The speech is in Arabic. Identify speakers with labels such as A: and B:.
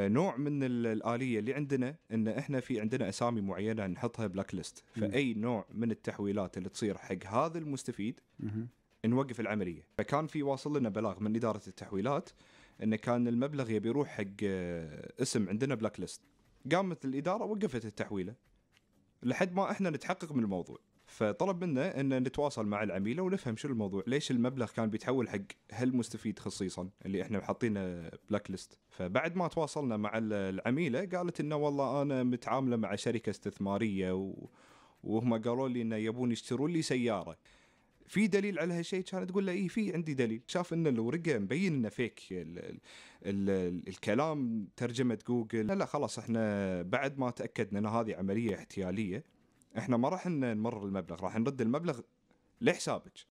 A: نوع من الاليه اللي عندنا ان احنا في عندنا اسامي معينه نحطها بلاك ليست فاي نوع من التحويلات اللي تصير حق هذا المستفيد نوقف العمليه فكان في واصل لنا بلاغ من اداره التحويلات انه كان المبلغ يبي يروح حق آه، اسم عندنا بلاك ليست قامت الاداره وقفت التحويله لحد ما احنا نتحقق من الموضوع فطلب منا ان نتواصل مع العميله ونفهم شو الموضوع ليش المبلغ كان بيتحول حق هالمستفيد خصيصا اللي احنا حاطينه بلاك ليست فبعد ما تواصلنا مع العميله قالت انه والله انا متعامله مع شركه استثماريه و... وهم قالوا لي انه يبون يشترون لي سياره في دليل على هالشيء كانت تقول له اي في عندي دليل شاف ان الورقه مبين انه فيك الـ الـ الـ الكلام ترجمه جوجل لا خلاص احنا بعد ما تاكدنا ان هذه عمليه احتياليه احنا ما راح نمرر المبلغ راح نرد المبلغ لحسابك